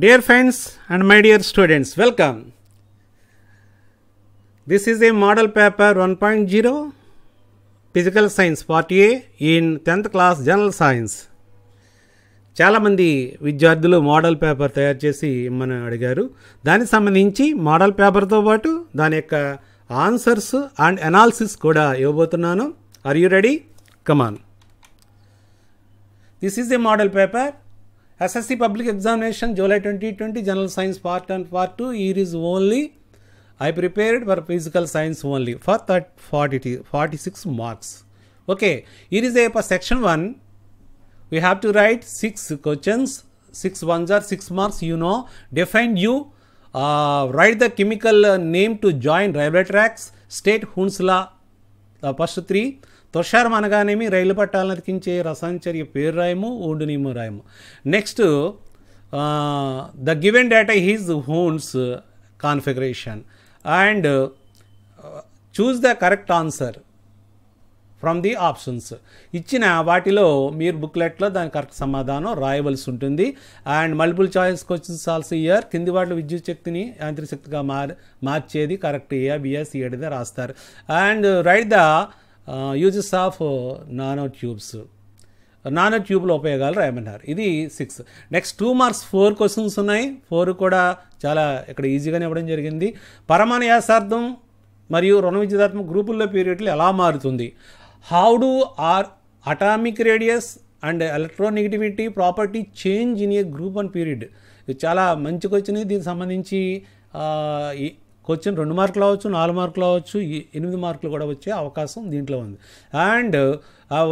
Dear friends and my dear students, welcome. This is a model paper 1.0 Physical Science Part A in 10th class General Science. చాలామంది విద్యార్థులు model paper తయారు చేసి ఇమ్మని అడిగారు దానికి సంబంధించి మోడల్ పేపర్తో పాటు దాని యొక్క ఆన్సర్స్ అండ్ అనాలిసిస్ కూడా ఇవ్వబోతున్నాను are you ready come on this is a model paper SSC public examination July 2020 general science part and part 2 here is only I prepared for physical science only for that 40, 46 marks. Okay, here is a section 1. We have to write 6 questions, 6 ones are 6 marks, you know. Define you, uh, write the chemical uh, name to join railway tracks, state Hunsla, uh, first 3. తుషారం అనగానేమి రైలు పట్టాలను అతికించే రసాంచర్య పేరు రాయము నియమం రాయము next the given data is హోన్స్ configuration and choose the correct answer from the options ఇచ్చిన వాటిలో మీరు బుక్లెట్లో దాని కరెక్ట్ సమాధానం రాయవలసి ఉంటుంది and multiple choice questions also ఇయర్ కింది వాటిలో విద్యుత్ శక్తిని యాంత్రిక శక్తిగా మార్ మార్చేది కరెక్ట్ ఏ బిఎస్ ఏడిదే రాస్తారు and write the uses of nano tubes nano ట్యూబ్ల ఉపయోగాలు రాయమన్నారు ఇది six next two marks four questions ఉన్నాయి ఫోర్ కూడా చాలా ఇక్కడ ఈజీగానే ఇవ్వడం జరిగింది పరమాణు యాసార్థం మరియు రుణ విద్యుదాత్మక గ్రూపుల్లో పీరియడ్లు ఎలా మారుతుంది how do are atomic radius and electronegativity property change in a group and period ఇది చాలా మంచి క్వశ్చన్ దీనికి సంబంధించి క్వశ్చన్ రెండు మార్కులు అవ్వచ్చు నాలుగు మార్కులు అవ్వచ్చు ఎనిమిది మార్కులు కూడా వచ్చే అవకాశం దీంట్లో ఉంది and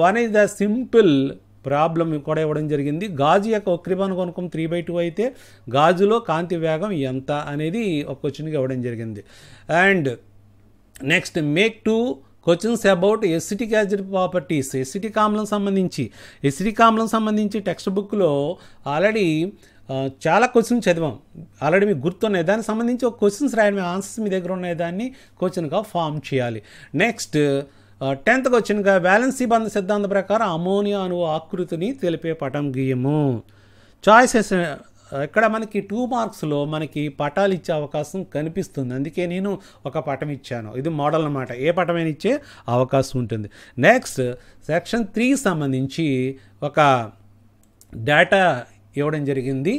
one is the simple problem కూడా ఇవ్వడం జరిగింది గాజు యొక్క ఉక్రిబాన్ కొనుక్కం త్రీ బై టూ అయితే గాజులో కాంతి వేగం ఎంత అనేది ఒక క్వశ్చన్కి ఇవ్వడం జరిగింది and next make two questions about acetic acid properties acetic ఆమ్లం సంబంధించి ఎసిటిక్ ఆమ్లం సంబంధించి టెక్స్ట్ బుక్లో ఆల్రెడీ చాలా క్వశ్చన్స్ చదివాం ఆల్రెడీ మీకు గుర్తున్నాయి దానికి సంబంధించి ఒక క్వశ్చన్స్ రాయడం ఆన్సర్స్ మీ దగ్గర ఉన్నాయి దాన్ని క్వశ్చన్గా ఫామ్ చేయాలి నెక్స్ట్ టెన్త్కి వచ్చినగా బ్యాలెన్స్ బంధ సిద్ధాంత ప్రకారం అమోనియా అను ఆకృతిని తెలిపే పటం గీయము చాయిసెస్ ఇక్కడ మనకి టూ మార్క్స్లో మనకి పటాలు ఇచ్చే అవకాశం కనిపిస్తుంది అందుకే నేను ఒక పటం ఇచ్చాను ఇది మోడల్ అనమాట ఏ పటమైనా ఇచ్చే అవకాశం ఉంటుంది నెక్స్ట్ సెక్షన్ త్రీకి సంబంధించి ఒక డేటా ఇవ్వడం జరిగింది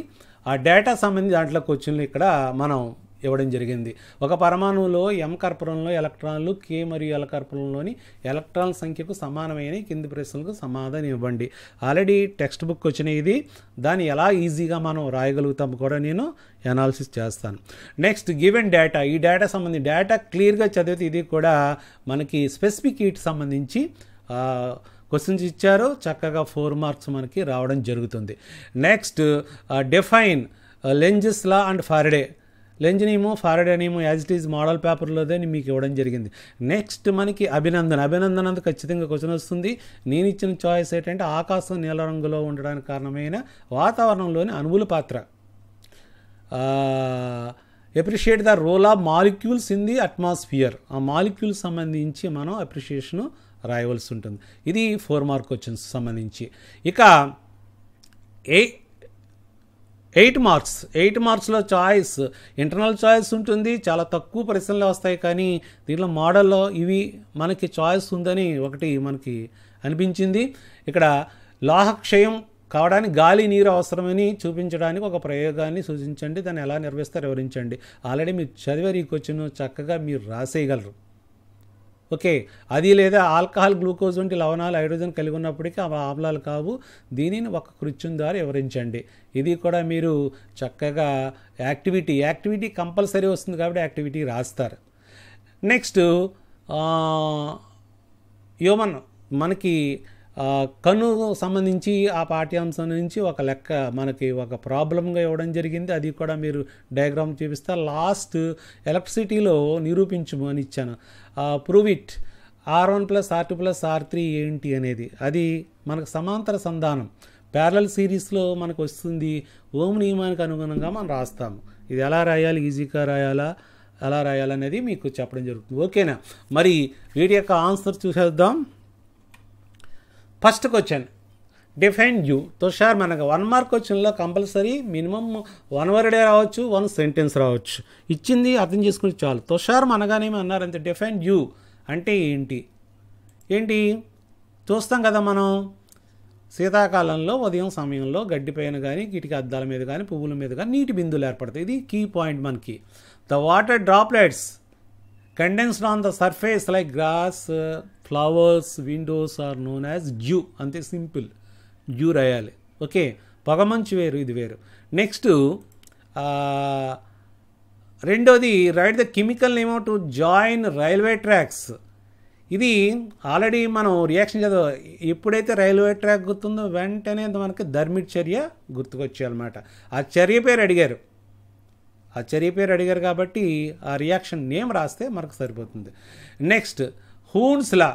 ఆ డేటా సంబంధించి దాంట్లో క్వశ్చన్లు ఇక్కడ మనం ఇవ్వడం జరిగింది ఒక పరమాణువులో ఎం కర్పూరంలో ఎలక్ట్రాన్లు కే మరియు ఎల కర్పూరంలోని ఎలక్ట్రాన్ల సంఖ్యకు సమానమైన కింది ప్రశ్నలకు సమాధానం ఇవ్వండి ఆల్రెడీ టెక్స్ట్ బుక్ వచ్చిన ఇది దాన్ని ఎలా ఈజీగా మనం రాయగలుగుతాం కూడా నేను అనాలిసిస్ చేస్తాను నెక్స్ట్ గివెన్ డేటా ఈ డేటా సంబంధించి డేటా క్లియర్గా చదివితే ఇది కూడా మనకి స్పెసిఫిక్ హీట్ సంబంధించి క్వశ్చన్స్ ఇచ్చారో చక్కగా ఫోర్ మార్క్స్ మనకి రావడం జరుగుతుంది next define Lenz's law and Faraday Lenz నియమో ఫారడే నియమో యాజ్ ఇట్ ఈజ్ మోడల్ పేపర్లోదే మీకు ఇవ్వడం జరిగింది నెక్స్ట్ మనకి అభినందన అభినందన అంత ఖచ్చితంగా క్వశ్చన్ వస్తుంది నేను ఇచ్చిన చాయిస్ ఏంటంటే ఆకాశం నీల రంగులో ఉండడానికి కారణమైన వాతావరణంలోని అనువుల పాత్ర appreciate the role of molecules in the atmosphere ఆ మాలిక్యూల్స్ సంబంధించి మనం అప్రిషియేషను రాయవలసి ఉంటుంది ఇది ఫోర్ మార్క్ క్వశ్చన్స్ సంబంధించి ఇక ఏ ఎయిట్ మార్క్స్ ఎయిట్ మార్క్స్లో చాయిస్ ఇంటర్నల్ చాయిస్ ఉంటుంది చాలా తక్కువ ప్రశ్నలు వస్తాయి కానీ దీనిలో మోడల్లో ఇవి మనకి చాయిస్ ఉందని ఒకటి మనకి అనిపించింది ఇక్కడ లోహక్షయం కావడానికి గాలి నీరు అవసరమని చూపించడానికి ఒక ప్రయోగాన్ని సూచించండి దాన్ని ఎలా నిర్వహిస్తారో వివరించండి ఆల్రెడీ మీరు చదివారు ఈ క్వశ్చన్ చక్కగా మీరు రాసేయగలరు ఓకే అది లేదా ఆల్కహాల్ గ్లూకోజ్ వంటి లవణాలు హైడ్రోజన్ కలిగి ఉన్నప్పటికీ అవి ఆమ్లాలు కావు దీనిని ఒక కృత్యం ద్వారా వివరించండి ఇది కూడా మీరు చక్కగా యాక్టివిటీ యాక్టివిటీ కంపల్సరీ వస్తుంది కాబట్టి యాక్టివిటీ రాస్తారు నెక్స్ట్ హ్యూమన్ మనకి కన్ను సంబంధించి ఆ పాఠ్యాంశం నుంచి ఒక లెక్క మనకి ఒక ప్రాబ్లంగా ఇవ్వడం జరిగింది అది కూడా మీరు డయాగ్రామ్ చూపిస్తే లాస్ట్ ఎలక్ట్రిసిటీలో నిరూపించము అని ఇచ్చాను prove it R one plus R two plus R three ఏంటి అనేది అది మనకు సమాంతర సంధానం ప్యారల్ సిరీస్లో మనకు వస్తుంది ఓం నియమానికి అనుగుణంగా మనం రాస్తాము ఇది ఎలా రాయాలి ఈజీగా రాయాలా ఎలా రాయాలనేది మీకు చెప్పడం జరుగుతుంది ఓకేనా మరి వీటి యొక్క ఆన్సర్ చూసేద్దాం ఫస్ట్ క్వశ్చన్ డిఫైన్ యూ తుషార్ మనకు వన్ మార్క్ క్వశ్చన్లో కంపల్సరీ మినిమమ్ వన్ వర్డే రావచ్చు వన్ సెంటెన్స్ రావచ్చు ఇచ్చింది అర్థం చేసుకుంటే చాలు తుషార్ అనగానేమి అన్నారంతే డిఫైన్ యూ అంటే ఏంటి ఏంటి చూస్తాం కదా మనం శీతాకాలంలో ఉదయం సమయంలో గడ్డిపైన కానీ కిటికీ అద్దాల మీద కానీ పువ్వుల మీద కానీ నీటి బిందులు ఏర్పడతాయి ఇది కీ పాయింట్ మనకి the water droplets condensed on the surface like grass flowers windows are known as dew అంతే సింపుల్ జ్యూ రాయాలి ఓకే పొగమంచు వేరు ఇది వేరు నెక్స్ట్ రెండోది write the chemical name to join railway tracks ఇది ఆల్రెడీ మనం రియాక్షన్ చదవ ఎప్పుడైతే రైల్వే ట్రాక్ గుర్తుందో వెంటనే మనకి ధర్మిడ్ చర్య గుర్తుకొచ్చాయన్నమాట ఆ చర్య పేరు అడిగారు ఆ చర్య పేరు అడిగారు కాబట్టి ఆ రియాక్షన్ నేమ్ రాస్తే మనకు సరిపోతుంది నెక్స్ట్ హూన్స్లా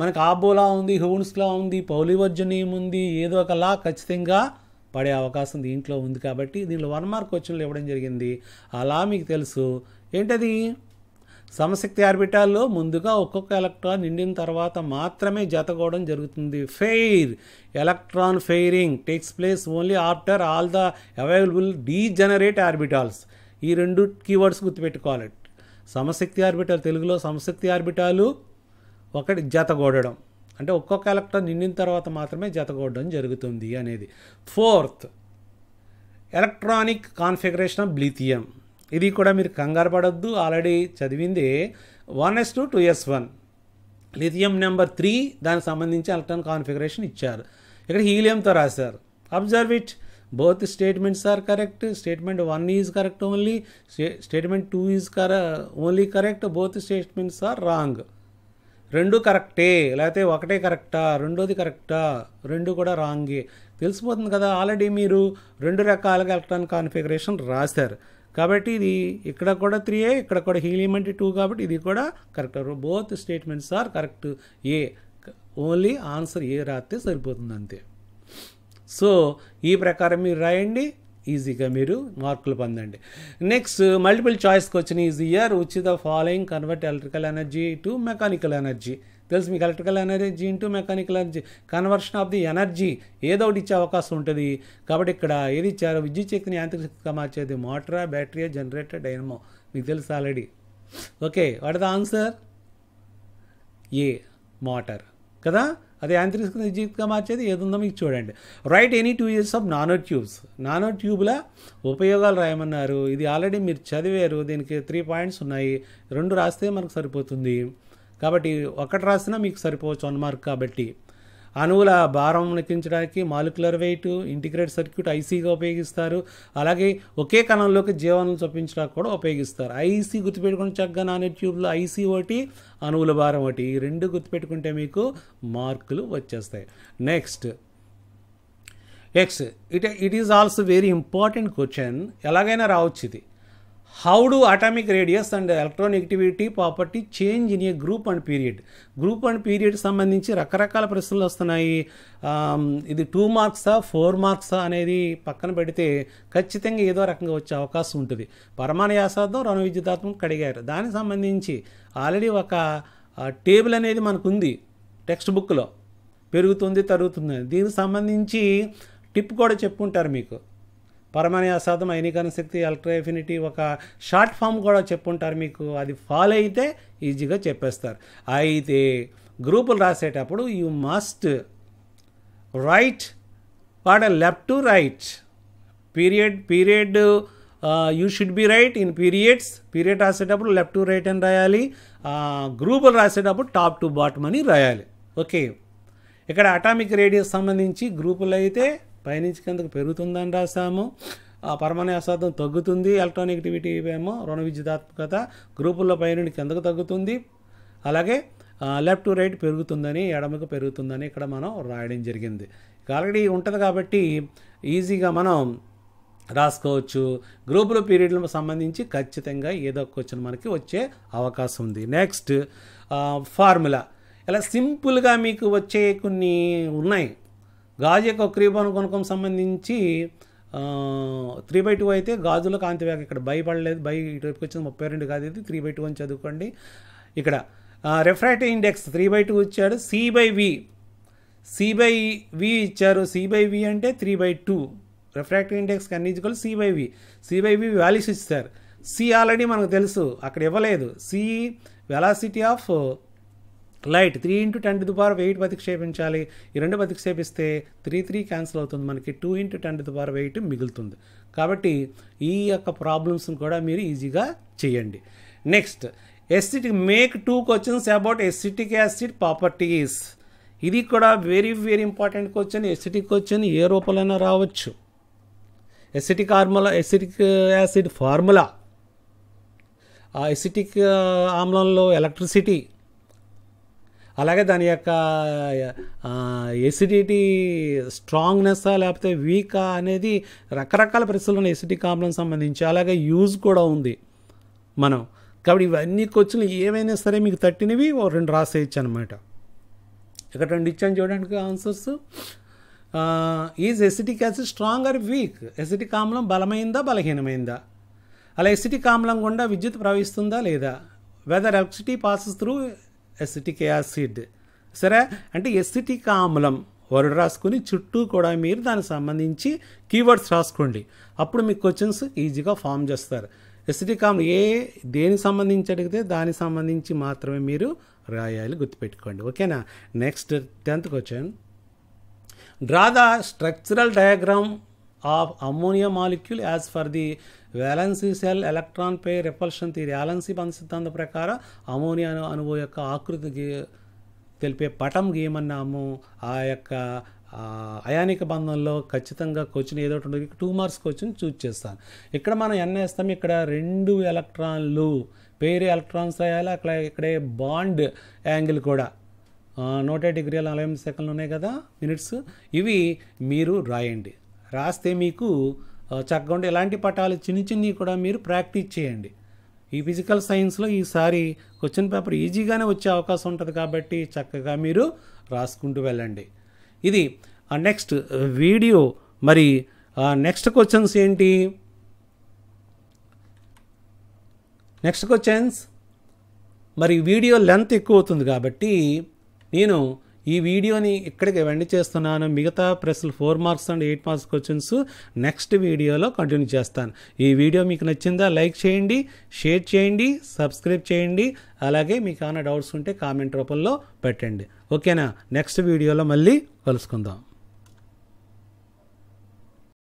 మనకు ఆబోలా ఉంది హూన్స్లా ఉంది పౌలివర్జనీయం ఉంది ఏదో ఒకలా ఖచ్చితంగా పడే అవకాశం దీంట్లో ఉంది కాబట్టి దీనిలో వన్ మార్క్ క్వశ్చన్లు ఇవ్వడం జరిగింది అలా మీకు తెలుసు ఏంటది సమశక్తి ఆర్బిటాల్లో ముందుగా ఒక్కొక్క ఎలక్ట్రాన్ నిండిన తర్వాత మాత్రమే జతకోవడం జరుగుతుంది pair electron pairing takes place only after all the available degenerate orbitals ఈ రెండు కీవర్డ్స్ గుర్తుపెట్టుకోవాలి సమశక్తి ఆర్బిటాలు తెలుగులో సమశక్తి ఆర్బిటాలు ఒకటి జతగూడడం అంటే ఒక్కొక్క ఎలక్ట్రాన్ నిండిన తర్వాత మాత్రమే జతగూడడం జరుగుతుంది అనేది fourth electronic configuration of lithium ఇది కూడా మీరు కంగారు పడద్దు ఆల్రెడీ చదివింది one S two two S one lithium number three దానికి సంబంధించి ఎలక్ట్రాన్ కాన్ఫిగరేషన్ ఇచ్చారు ఇక్కడ హీలియంతో రాశారు observe it both statements are correct statement one is correct only statement two is cor only correct both statements are wrong రెండు కరెక్టే లేకపోతే ఒకటే కరెక్టా రెండోది కరెక్టా రెండు కూడా రాంగే తెలిసిపోతుంది కదా ఆల్రెడీ మీరు రెండు రకాలుగా ఎలక్ట్రాన్ కాన్ఫిగరేషన్ రాశారు కాబట్టి ఇది ఇక్కడ కూడా త్రీ ఏ ఇక్కడ కూడా హీలిమెంట్ టూ కాబట్టి ఇది కూడా correct both statements are correct A only answer A రాస్తే సరిపోతుంది అంతే సో ఈ ప్రకారం మీరు రాయండి ఈజీగా మీరు మార్కులు పొందండి నెక్స్ట్ మల్టిపుల్ చాయిస్కి వచ్చిన ఈజ్ ఇయర్ ఉచిత following converts electrical energy to mechanical energy తెలుసు మీకు electrical energy into mechanical energy conversion of the energy ఏదో ఒకటి ఇచ్చే అవకాశం ఉంటుంది కాబట్టి ఇక్కడ ఏది ఇచ్చారు విద్యుత్ శక్తిని యాంత్రిక శక్తిగా మార్చేది మోటరా బ్యాటరీ జనరేటర్ డైనమో మీకు తెలుసు already okay what the answer A motor కదా అది యాంత్రిక నిర్జీవితంగా మార్చేది ఏదుందో మీకు చూడండి right any two years of nano tubes nano ట్యూబ్ల ఉపయోగాలు రాయమన్నారు ఇది ఆల్రెడీ మీరు చదివారు దీనికి త్రీ పాయింట్స్ ఉన్నాయి రెండు రాస్తే మనకు సరిపోతుంది కాబట్టి ఒకటి రాసినా మీకు సరిపోవచ్చు వన్ మార్క్ కాబట్టి అణువుల భారం లెక్కించడానికి మాలిక్యులర్ వెయిట్ ఇంటిగ్రేట్ సర్క్యూట్ ఐసీగా ఉపయోగిస్తారు అలాగే ఒకే కణంలోకి జీవనం చొప్పించడానికి కూడా ఉపయోగిస్తారు ఐసీ గుర్తుపెట్టుకుని చక్కగా నానెట్ ట్యూబ్లో ఐసీ ఒకటి అణువుల భారం ఒకటి ఈ రెండు గుర్తుపెట్టుకుంటే మీకు మార్కులు వచ్చేస్తాయి next next it it is also very important question ఎలాగైనా రావచ్చు ఇది how do atomic radius and electronegativity property change in a group and period group and period సంబంధించి రకరకాల ప్రశ్నలు వస్తున్నాయి ఇది టూ మార్క్సా ఫోర్ మార్క్సా అనేది పక్కన పెడితే ఖచ్చితంగా ఏదో రకంగా వచ్చే అవకాశం ఉంటుంది పరమాణు యాసార్థం రణ విద్యుదాత్మకం కడిగారు దానికి సంబంధించి ఆల్రెడీ ఒక టేబుల్ అనేది మనకు ఉంది టెక్స్ట్ బుక్లో పెరుగుతుంది తరుగుతుంది దీనికి సంబంధించి టిప్ కూడా చెప్పుకుంటారు మీకు పరమాణి అసాధం ఐనీకరణ శక్తి అల్ట్రా ఎఫినిటీ ఒక షార్ట్ ఫామ్ కూడా చెప్పుంటారు మీకు అది ఫాలో అయితే ఈజీగా చెప్పేస్తారు అయితే గ్రూపులు రాసేటప్పుడు you must write what left to right period period you should be write in periods period రాసేటప్పుడు లెఫ్ట్ టు రైట్ అని రాయాలి గ్రూపులు రాసేటప్పుడు టాప్ టు బాటమ్ అని రాయాలి ఓకే ఇక్కడ అటామిక్ రేడియస్ సంబంధించి గ్రూపులు అయితే పైనుంచి కిందకు పెరుగుతుందని రాసాము పరమాణ్యాసార్థం తగ్గుతుంది ఎలక్ట్రానిక్టివిటీ ఏమో రుణ విద్యుదాత్మకత గ్రూపుల్లో పైనుండి కిందకు తగ్గుతుంది అలాగే లెఫ్ట్ టు రైట్ పెరుగుతుందని ఎడమకు పెరుగుతుందని ఇక్కడ మనం రాయడం జరిగింది ఆల్రెడీ ఉంటుంది కాబట్టి ఈజీగా మనం రాసుకోవచ్చు గ్రూపుల పీరియడ్లకు సంబంధించి ఖచ్చితంగా ఏదో ఒక క్వశ్చన్ మనకి వచ్చే అవకాశం ఉంది నెక్స్ట్ ఫార్ములా ఇలా సింపుల్గా మీకు వచ్చే కొన్ని ఉన్నాయి గాజు యొక్క క్రీబాను గుణకం సంబంధించి త్రీ బై టూ అయితే గాజుల కాంతివేగ ఇక్కడ భయపడలేదు బై ఇటువైపుకి వచ్చింది ముప్పై రెండు కాదు ఇది త్రీ బై టూ అని చదువుకోండి ఇక్కడ refractive index three by two ఇచ్చాడు C by V C by V ఇచ్చారు సి బై వి అంటే three by two refractive index కన్నీ equal C by V C by V values ఇస్తారు సి ఆల్రెడీ మనకు తెలుసు అక్కడ ఇవ్వలేదు C velocity of light three into ten to eight బతిక్షేపించాలి ఈ రెండు బతిక్షేపిస్తే త్రీ త్రీ క్యాన్సిల్ అవుతుంది మనకి two into ten to eight మిగులుతుంది కాబట్టి ఈ యొక్క ప్రాబ్లమ్స్ని కూడా మీరు ఈజీగా చేయండి next acetic make two questions about acetic acid properties ఇది కూడా very very important question acetic question ఏ రూపంలో రావచ్చు acetic formula acetic acid formula ఆ ఎసిటిక్ ఆమ్లంలో ఎలక్ట్రిసిటీ అలాగే దాని యొక్క ఎసిడిటీ స్ట్రాంగ్నెస్సా లేకపోతే వీకా అనేది రకరకాల పరిస్థితుల్లో ఎసిడిటీ ఆమ్లం సంబంధించి అలాగే యూజ్ కూడా ఉంది మనం కాబట్టి ఇవన్నీ క్వశ్చన్లు ఏమైనా సరే మీకు తట్టినవి ఓ రెండు రాసేయచ్చు అనమాట ఇక్కడ రెండు ఇచ్చాను చూడడానికి answers is acetic acid strong or weak acetic ఆమ్లం బలమైందా బలహీనమైందా అలా ఎసిటిక్ ఆమ్లం గుండా విద్యుత్ ప్రవహిస్తుందా లేదా whether electricity passes through acetic acid సరే అంటే ఎసిటిక్ ఆమ్లం వర్డ్ రాసుకుని చుట్టూ కూడా మీరు దానికి సంబంధించి కీవర్డ్స్ రాసుకోండి అప్పుడు మీకు క్వశ్చన్స్ ఈజీగా ఫామ్ చేస్తారు ఎసిటిక్ ఆమ్లం ఏ దేనికి సంబంధించి అడిగితే దానికి సంబంధించి మాత్రమే మీరు రాయాలి గుర్తుపెట్టుకోండి ఓకేనా next tenth question draw the structural diagram of ammonia molecule as per the valency shell electron pair repulsion తీరి వ్యాలెన్సీ పని సిద్ధాంత ప్రకారం అమోనియా అణువు యొక్క ఆకృతి తెలిపే పటం గీయమన్నాము ఆ యొక్క అయానిక బంధంలో ఖచ్చితంగా క్వశ్చన్ ఏదో ఉంటుంది టూ మార్క్స్ క్వశ్చన్ చూజ్ చేస్తాను ఇక్కడ మనం ఎన్న వేస్తాం ఇక్కడ రెండు ఎలక్ట్రాన్లు పేరు ఎలక్ట్రాన్స్ అయ్యాలి అక్కడ ఇక్కడే బాండ్ యాంగిల్ కూడా నూట డిగ్రీల నలభై సెకండ్లు ఉన్నాయి కదా మినిట్స్ ఇవి మీరు రాయండి రాస్తే మీకు చక్కగా ఉండే ఇలాంటి పటాలు చిన్న చిన్నవి కూడా మీరు ప్రాక్టీస్ చేయండి ఈ ఫిజికల్ సైన్స్లో ఈసారి క్వశ్చన్ పేపర్ ఈజీగానే వచ్చే అవకాశం ఉంటుంది కాబట్టి చక్కగా మీరు రాసుకుంటూ వెళ్ళండి ఇది నెక్స్ట్ వీడియో మరి నెక్స్ట్ క్వశ్చన్స్ ఏంటి నెక్స్ట్ క్వశ్చన్స్ మరి వీడియో లెంత్ ఎక్కువ అవుతుంది కాబట్టి నేను ఈ వీడియోని ఇక్కడికి వెండి చేస్తున్నాను మిగతా ప్రశ్నలు four marks and eight marks questions next వీడియోలో కంటిన్యూ చేస్తాను ఈ వీడియో మీకు నచ్చిందా లైక్ చేయండి షేర్ చేయండి సబ్స్క్రైబ్ చేయండి అలాగే మీకు ఏమైనా డౌట్స్ ఉంటే కామెంట్ రూపంలో పెట్టండి ఓకేనా నెక్స్ట్ వీడియోలో మళ్ళీ కలుసుకుందాం